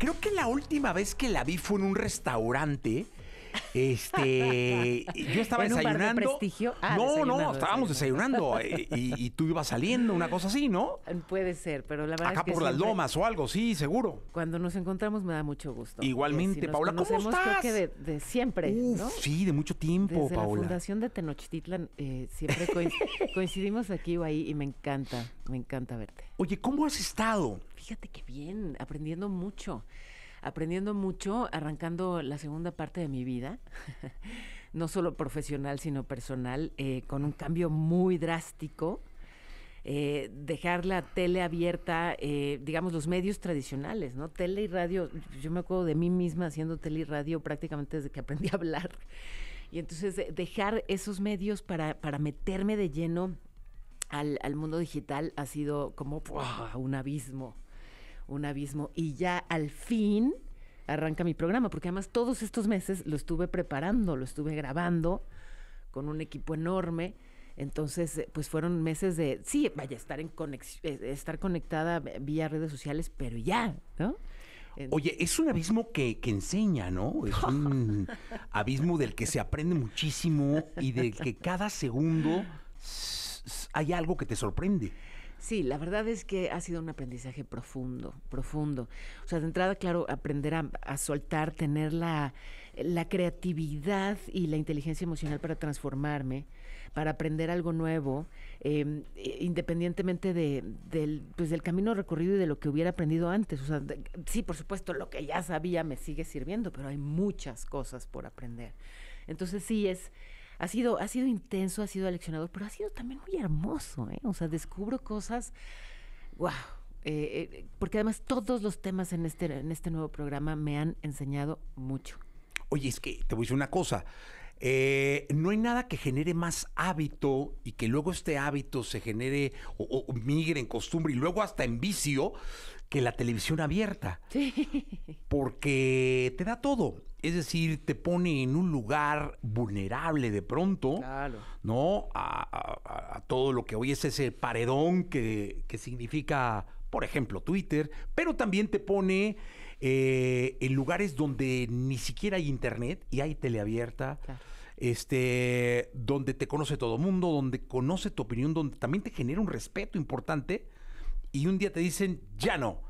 Creo que la última vez que la vi fue en un restaurante este, yo estaba ¿En desayunando. Un ah, no, no, estábamos desayunando, eh, y, tú ibas saliendo, una cosa así, ¿no? Puede ser, pero la verdad. Acá es que por las lomas o algo, sí, seguro. Cuando nos encontramos me da mucho gusto. Igualmente, Paula, ¿cómo estás? Creo de, siempre. ¿no? Sí, de mucho tiempo, Desde La fundación de Tenochtitlan eh, siempre coincidimos aquí o ahí y me encanta, me encanta verte. Oye, ¿cómo has estado? Fíjate que bien, aprendiendo mucho aprendiendo mucho, arrancando la segunda parte de mi vida, no solo profesional, sino personal, eh, con un cambio muy drástico. Eh, dejar la tele abierta, eh, digamos, los medios tradicionales, ¿no? Tele y radio, yo me acuerdo de mí misma haciendo tele y radio prácticamente desde que aprendí a hablar. Y entonces dejar esos medios para, para meterme de lleno al, mundo digital ha sido como un abismo un abismo. Y ya al fin arranca mi programa, porque además todos estos meses lo estuve preparando, lo estuve grabando con un equipo enorme. Entonces, eh, pues fueron meses de, sí, vaya, estar, en eh, estar conectada vía redes sociales, pero ya, ¿no? Oye, es un abismo que, que enseña, ¿no? Es un abismo del que se aprende muchísimo y del que cada segundo hay algo que te sorprende. Sí, la verdad es que ha sido un aprendizaje profundo, profundo. O sea, de entrada, claro, aprender a, soltar, tener la, creatividad y la inteligencia emocional para transformarme, para aprender algo nuevo, em, independientemente de, pues, del, camino recorrido y de lo que hubiera aprendido antes. O sea, sí, por supuesto, lo que ya sabía me sigue sirviendo, pero hay muchas cosas por aprender. Entonces sí es ha sido, ha sido intenso, ha sido aleccionador, pero ha sido también muy hermoso, ¿eh? O sea, descubro cosas, wow. Eh, eh, porque además todos los temas en este, en este nuevo programa me han enseñado mucho. Oye, es que te voy a decir una cosa. Eh, no hay nada que genere más hábito y que luego este hábito se genere o, migre en costumbre y luego hasta en vicio que la televisión abierta. Sí. Porque te da todo. Es decir, te pone en un lugar vulnerable de pronto, ¿no? A, todo lo que hoy es ese paredón que, que significa, por ejemplo, Twitter, pero también te pone eh, en lugares donde ni siquiera hay internet y hay teleabierta. este, donde te conoce todo el mundo, donde conoce tu opinión, donde también te genera un respeto importante. Y un día te dicen, ya no,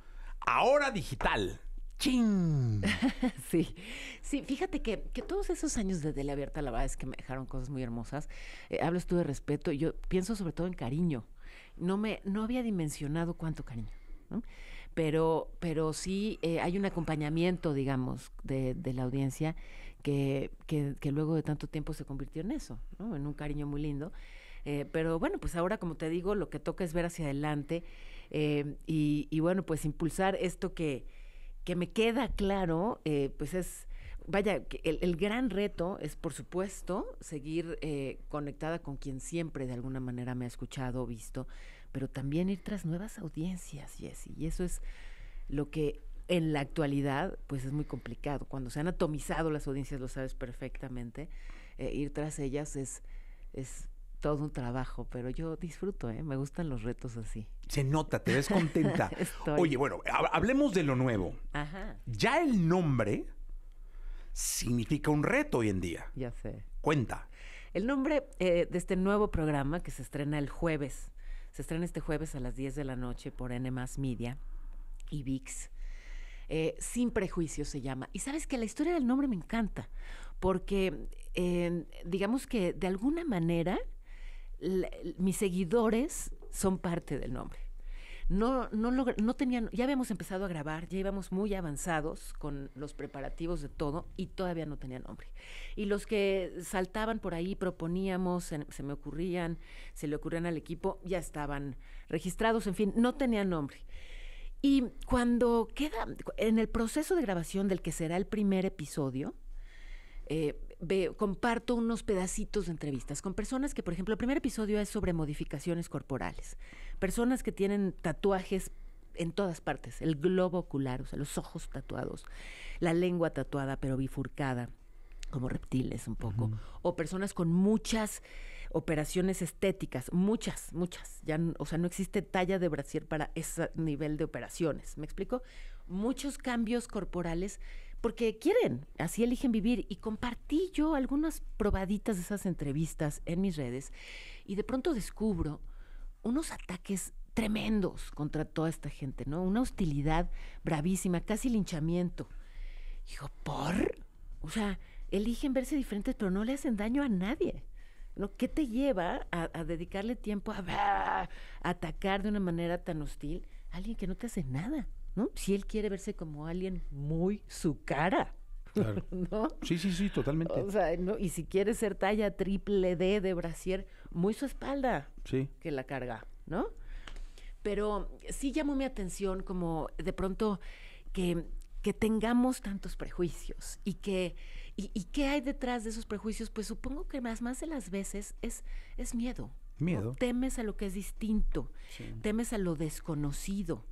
ahora digital. ¡Ching! sí, sí, fíjate que, todos esos años de la Abierta, la es que me dejaron cosas muy hermosas. Eh, hablas tú de respeto, yo pienso sobre todo en cariño. No, me, no había dimensionado cuánto cariño. Pero, pero sí eh, hay un acompañamiento, digamos, de, la audiencia que, que, luego de tanto tiempo se convirtió en eso, en un cariño muy lindo. Eh, pero bueno, pues ahora, como te digo, lo que toca es ver hacia adelante y, bueno, pues impulsar esto que, que me queda claro, eh, pues es, vaya, el, el, gran reto es, por supuesto, seguir eh, conectada con quien siempre de alguna manera me ha escuchado visto, pero también ir tras nuevas audiencias, Jessy. Y eso es lo que en la actualidad, pues es muy complicado. Cuando se han atomizado las audiencias, lo sabes perfectamente, eh, ir tras ellas es, es todo un trabajo, pero yo disfruto, ¿eh? me gustan los retos así. Se nota, te ves contenta. Oye, bueno, hablemos de lo nuevo. Ajá. Ya el nombre significa un reto hoy en día. Ya sé. Cuenta. El nombre eh, de este nuevo programa que se estrena el jueves, se estrena este jueves a las 10 de la noche por N Media y VIX. Eh, Sin prejuicio se llama. Y sabes que la historia del nombre me encanta, porque eh, digamos que de alguna manera mis seguidores son parte del nombre. No, no, no tenían, ya habíamos empezado a grabar, ya íbamos muy avanzados con los preparativos de todo y todavía no tenía nombre. Y los que saltaban por ahí, proponíamos, se, me ocurrían, se le ocurrían al equipo, ya estaban registrados, en fin, no tenían nombre. Y cuando queda, en el proceso de grabación del que será el primer episodio, eh, comparto unos pedacitos de entrevistas con personas que, por ejemplo, el primer episodio es sobre modificaciones corporales. Personas que tienen tatuajes en todas partes, el globo ocular, o sea, los ojos tatuados, la lengua tatuada pero bifurcada, como reptiles un poco, o personas con muchas operaciones estéticas, muchas, muchas, ya, o sea, no existe talla de brasier para ese nivel de operaciones, ¿me explico? Muchos cambios corporales porque quieren, así eligen vivir. Y compartí yo algunas probaditas de esas entrevistas en mis redes y de pronto descubro unos ataques tremendos contra toda esta gente, ¿no? Una hostilidad bravísima, casi linchamiento. Digo, ¿por? O sea, eligen verse diferentes, pero no le hacen daño a nadie. ¿no? ¿Qué te lleva a, dedicarle tiempo a, atacar de una manera tan hostil a alguien que no te hace nada? ¿no? Si él quiere verse como alguien muy su cara. Claro. ¿No? Sí, sí, sí, totalmente. y si quiere ser talla triple D de brasier, muy su espalda. Sí. Que la carga, ¿no? Pero sí llamó mi atención como de pronto que, tengamos tantos prejuicios y que y, qué hay detrás de esos prejuicios, pues supongo que más, más de las veces es, miedo. Miedo. Temes a lo que es distinto, temes a lo desconocido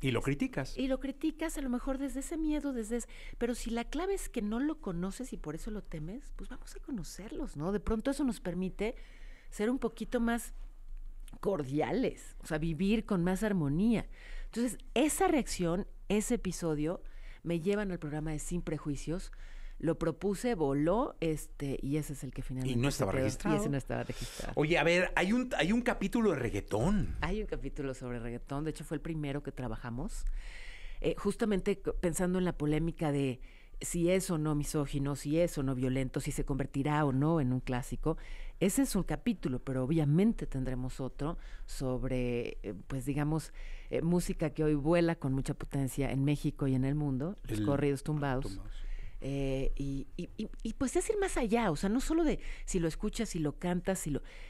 y lo criticas. Y lo criticas a lo mejor desde ese miedo, desde ese, pero si la clave es que no lo conoces y por eso lo temes, pues vamos a conocerlos, ¿no? De pronto eso nos permite ser un poquito más cordiales, o sea, vivir con más armonía. Entonces, esa reacción, ese episodio, me llevan al programa de Sin Prejuicios, lo propuse, voló, este, y ese es el que finalmente. Y no estaba registrado. Y no estaba registrado. Oye, a ver, hay un, hay un capítulo de reggaetón. Hay un capítulo sobre reggaetón. De hecho, fue el primero que trabajamos. Eh, justamente pensando en la polémica de si es o no misógino, si es o no violento, si se convertirá o no en un clásico. Ese es un capítulo, pero obviamente tendremos otro sobre, eh, pues digamos, eh, música que hoy vuela con mucha potencia en México y en el mundo, los corridos tumbados. Eh, y, y, pues es ir más allá, o sea, no solo de si lo escuchas, si lo cantas,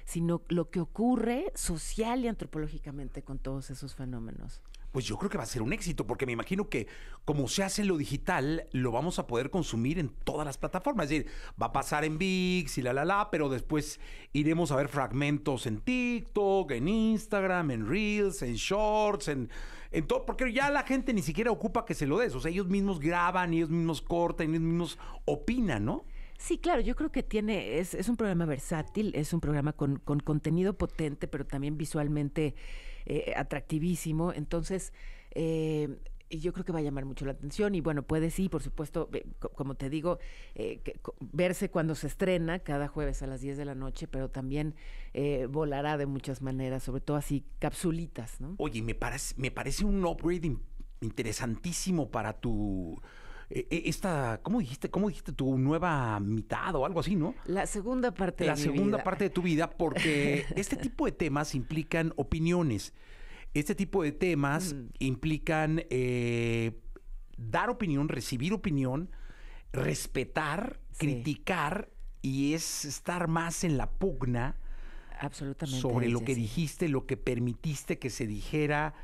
sino lo que ocurre social y antropológicamente con todos esos fenómenos pues yo creo que va a ser un éxito, porque me imagino que como se hace lo digital, lo vamos a poder consumir en todas las plataformas. Es decir, va a pasar en VIX y la la la, pero después iremos a ver fragmentos en TikTok, en Instagram, en Reels, en Shorts, en, en todo, porque ya la gente ni siquiera ocupa que se lo des. O sea, ellos mismos graban, ellos mismos cortan, ellos mismos opinan, ¿no? Sí, claro, yo creo que tiene, es, un programa versátil, es un programa con, con contenido potente, pero también visualmente eh, atractivísimo. Entonces, eh, yo creo que va a llamar mucho la atención y bueno, puede sí, por supuesto, como te digo, eh, verse cuando se estrena cada jueves a las 10 de la noche, pero también volará de muchas maneras, sobre todo así capsulitas, ¿no? Oye, me parece, me parece un upgrade interesantísimo para tu e, e, esta, ¿cómo dijiste? ¿Cómo dijiste tu nueva mitad o algo así, no? La segunda parte la de segunda parte de tu vida, porque este tipo de temas implican opiniones. Este tipo de temas mm. implican eh, dar opinión, recibir opinión, respetar, criticar y es estar más en la pugna sobre lo que dijiste, lo que permitiste que se dijera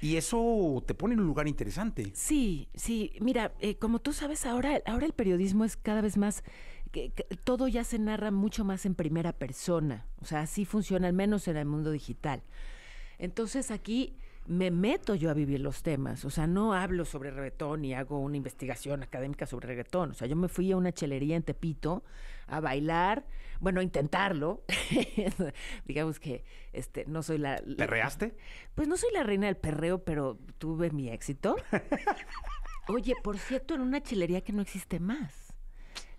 y eso te pone en un lugar interesante. Sí, sí. Mira, eh, como tú sabes, ahora, ahora el periodismo es cada vez más todo ya se narra mucho más en primera persona. O sea, así funciona, al menos en el mundo digital. Entonces aquí me meto yo a vivir los temas. O sea, no hablo sobre reggaetón y hago una investigación académica sobre reggaetón. O sea, yo me fui a una chelería en Tepito a bailar, bueno, a intentarlo. Digamos que este, no soy la, ¿Perreaste? Pues no soy la reina del perreo, pero tuve mi éxito. Oye, por cierto, en una chelería que no existe más.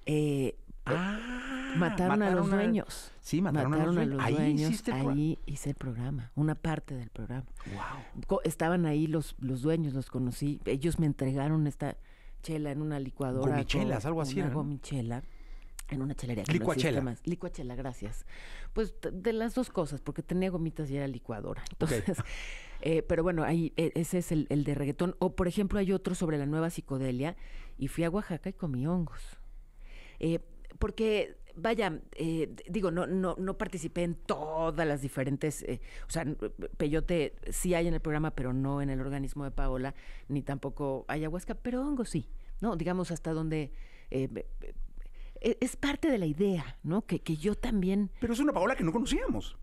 Eh, ah. Ah, mataron, a los dueños. sí, mataron, a los dueños. Ahí, hice el programa, una parte del programa. Wow. Estaban ahí los, los dueños, los conocí. Ellos me entregaron esta chela en una licuadora. Gomichelas, algo así. Una gomichela. En una chelería. licuachela. Licuachela, gracias. Pues de las dos cosas, porque tenía gomitas y era licuadora. Entonces, eh, pero bueno, ahí e, ese es el, de reggaetón. O por ejemplo, hay otro sobre la nueva psicodelia y fui a Oaxaca y comí hongos. Eh, porque vaya, eh, digo, no, no, no participé en todas las diferentes, eh, o sea, peyote sí hay en el programa, pero no en el organismo de Paola, ni tampoco ayahuasca, pero hongo sí, ¿no? Digamos hasta donde... Eh, e, es parte de la idea, ¿no? Que, yo también... Pero es una Paola que no conocíamos.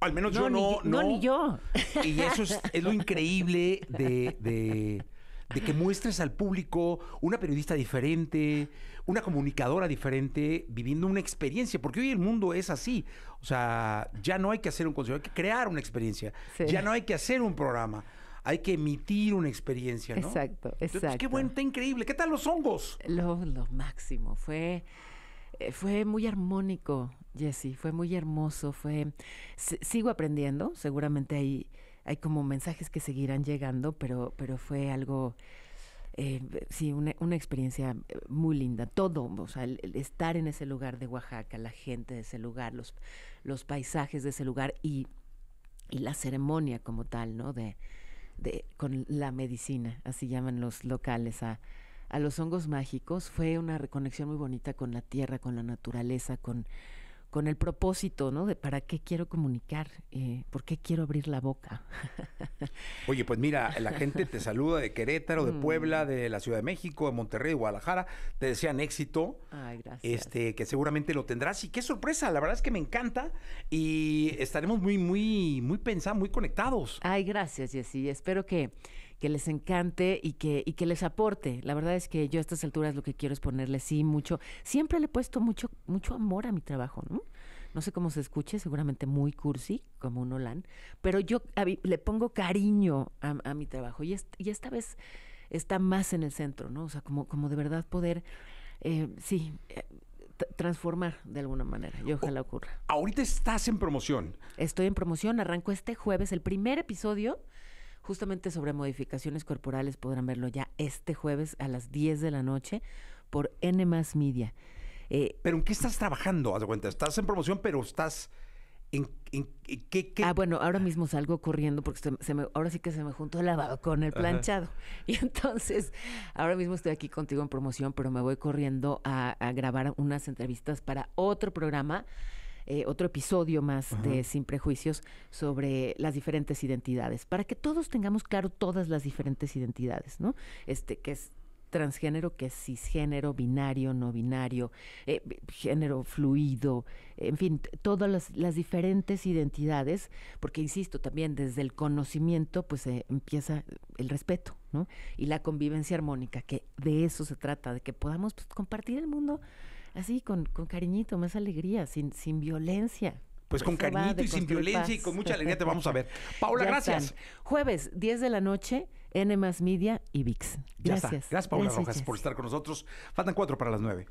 Al menos yo no, no, ni yo. Y eso es, lo increíble de de que muestres al público una periodista diferente, una comunicadora diferente, viviendo una experiencia, porque hoy el mundo es así. O sea, ya no hay que hacer un concierto, hay que crear una experiencia. Ya no hay que hacer un programa. Hay que emitir una experiencia, Exacto, exacto. Entonces, qué bueno, está increíble. ¿Qué tal los hongos? Lo, máximo. Fue, eh, fue muy armónico, Jesse. Fue muy hermoso. Fue. sigo aprendiendo. Seguramente hay hay como mensajes que seguirán llegando, pero, pero fue algo, eh, sí, una, experiencia eh, muy linda. Todo, o sea, el, estar en ese lugar de Oaxaca, la gente de ese lugar, los, los paisajes de ese lugar y, la ceremonia como tal, ¿no? De, con la medicina, así llaman los locales a, a los hongos mágicos, fue una reconexión muy bonita con la tierra, con la naturaleza, con con el propósito, ¿no? De para qué quiero comunicar, eh, por qué quiero abrir la boca. Oye, pues mira, la gente te saluda de Querétaro, de Puebla, mm. de la Ciudad de México, de Monterrey, de Guadalajara. Te desean éxito. Ay, gracias. Este, que seguramente lo tendrás. Y qué sorpresa, la verdad es que me encanta. Y estaremos muy, muy, muy pensados, muy conectados. Ay, gracias, Jessy. Espero que que les encante y que, y que les aporte. La verdad es que yo a estas alturas lo que quiero es ponerle sí mucho. Siempre le he puesto mucho, mucho amor a mi trabajo, ¿no? No sé cómo se escuche, seguramente muy cursi, como un Olan, pero yo le pongo cariño a, mi trabajo y, y, esta vez está más en el centro, ¿no? O sea, como, como de verdad poder, eh, sí. Eh, transformar de alguna manera Yo ojalá ocurra. Ahorita estás en promoción. Estoy en promoción, arranco este jueves el primer episodio justamente sobre modificaciones corporales. Podrán verlo ya este jueves a las 10 de la noche por N más Media. Eh, ¿Pero en qué estás trabajando? Haz cuenta, estás en promoción, pero estás... ¿En, qué, qué? Ah, bueno, ahora mismo salgo corriendo porque ahora sí que se me juntó el lavado con el planchado. Y entonces, ahora mismo estoy aquí contigo en promoción, pero me voy corriendo a grabar unas entrevistas para otro programa eh, otro episodio más de Sin Prejuicios sobre las diferentes identidades, para que todos tengamos claro todas las diferentes identidades, ¿no? Este, que es transgénero, que es cisgénero, binario, no binario, eh, género fluido, en fin, todas las, diferentes identidades, porque insisto, también desde el conocimiento, pues eh, empieza el respeto, ¿no? Y la convivencia armónica, que de eso se trata, de que podamos pues, compartir el mundo así, con, cariñito, más alegría, sin, sin violencia. Pues con cariñito y sin violencia y con mucha alegría te vamos a ver. Paula, gracias. Jueves, 10 de la noche, N más Media y VIX. Gracias. Gracias, Paula Rojas, gracias. por estar con nosotros. Faltan cuatro para las nueve.